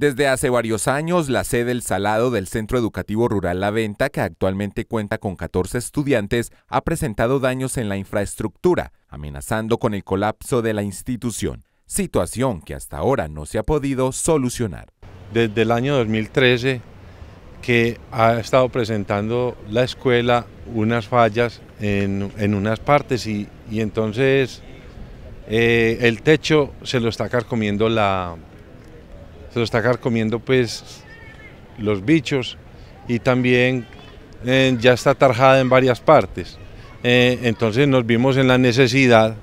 Desde hace varios años, la sede del Salado del Centro Educativo Rural La Venta, que actualmente cuenta con 14 estudiantes, ha presentado daños en la infraestructura, amenazando con el colapso de la institución, situación que hasta ahora no se ha podido solucionar. Desde el año 2013 que ha estado presentando la escuela unas fallas en, unas partes y, entonces eh, el techo se lo está carcomiendo la, se lo está carcomiendo pues los bichos y también eh, ya está tarjada en varias partes. Eh, entonces nos vimos en la necesidad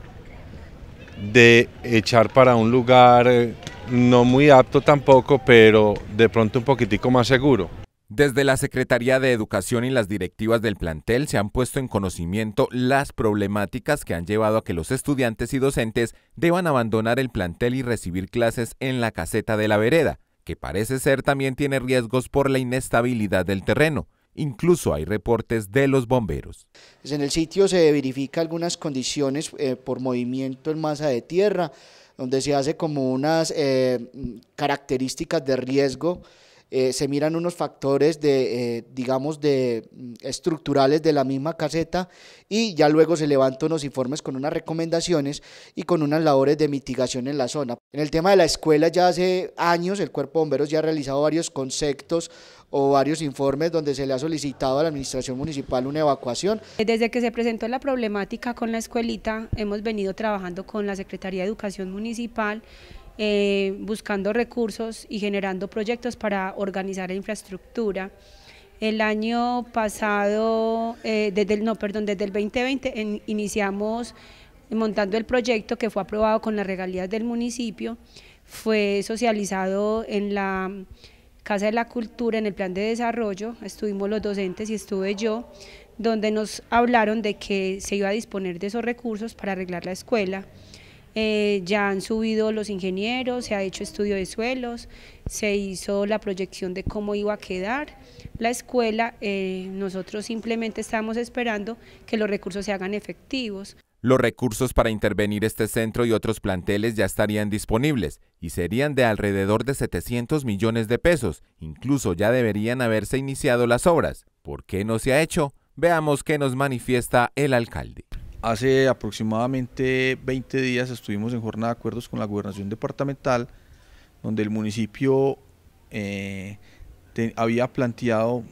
de echar para un lugar eh, no muy apto tampoco, pero de pronto un poquitico más seguro. Desde la Secretaría de Educación y las directivas del plantel se han puesto en conocimiento las problemáticas que han llevado a que los estudiantes y docentes deban abandonar el plantel y recibir clases en la caseta de la vereda, que parece ser también tiene riesgos por la inestabilidad del terreno. Incluso hay reportes de los bomberos. Pues en el sitio se verifica algunas condiciones eh, por movimiento en masa de tierra, donde se hace como unas eh, características de riesgo eh, se miran unos factores de, eh, digamos, de mm, estructurales de la misma caseta y ya luego se levantan unos informes con unas recomendaciones y con unas labores de mitigación en la zona. En el tema de la escuela ya hace años el Cuerpo de Bomberos ya ha realizado varios conceptos o varios informes donde se le ha solicitado a la administración municipal una evacuación. Eh, desde que se presentó la problemática con la escuelita hemos venido trabajando con la Secretaría de Educación Municipal eh, buscando recursos y generando proyectos para organizar la infraestructura. El año pasado, eh, desde el, no, perdón, desde el 2020 iniciamos montando el proyecto que fue aprobado con las regalías del municipio, fue socializado en la Casa de la Cultura, en el plan de desarrollo, estuvimos los docentes y estuve yo, donde nos hablaron de que se iba a disponer de esos recursos para arreglar la escuela. Eh, ya han subido los ingenieros, se ha hecho estudio de suelos, se hizo la proyección de cómo iba a quedar la escuela. Eh, nosotros simplemente estamos esperando que los recursos se hagan efectivos. Los recursos para intervenir este centro y otros planteles ya estarían disponibles y serían de alrededor de 700 millones de pesos. Incluso ya deberían haberse iniciado las obras. ¿Por qué no se ha hecho? Veamos qué nos manifiesta el alcalde. Hace aproximadamente 20 días estuvimos en jornada de acuerdos con la gobernación departamental, donde el municipio eh, había planteado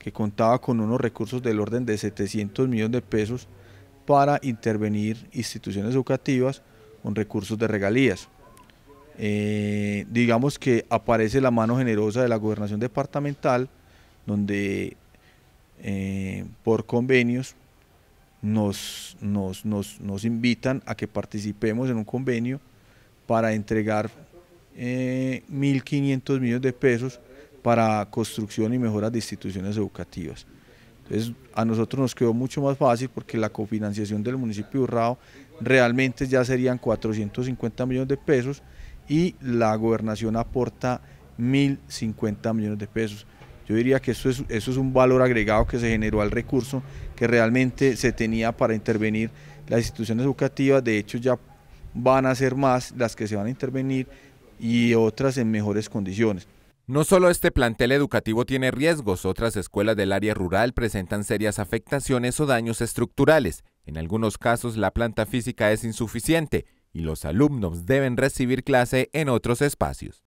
que contaba con unos recursos del orden de 700 millones de pesos para intervenir instituciones educativas con recursos de regalías. Eh, digamos que aparece la mano generosa de la gobernación departamental, donde eh, por convenios nos, nos, invitan a que participemos en un convenio para entregar 1.500 eh, millones de pesos para construcción y mejoras de instituciones educativas. Entonces, a nosotros nos quedó mucho más fácil porque la cofinanciación del municipio de Urrao realmente ya serían 450 millones de pesos y la gobernación aporta 1.050 millones de pesos. Yo diría que eso es, eso es un valor agregado que se generó al recurso que realmente se tenía para intervenir las instituciones educativas. De hecho, ya van a ser más las que se van a intervenir y otras en mejores condiciones. No solo este plantel educativo tiene riesgos, otras escuelas del área rural presentan serias afectaciones o daños estructurales. En algunos casos la planta física es insuficiente y los alumnos deben recibir clase en otros espacios.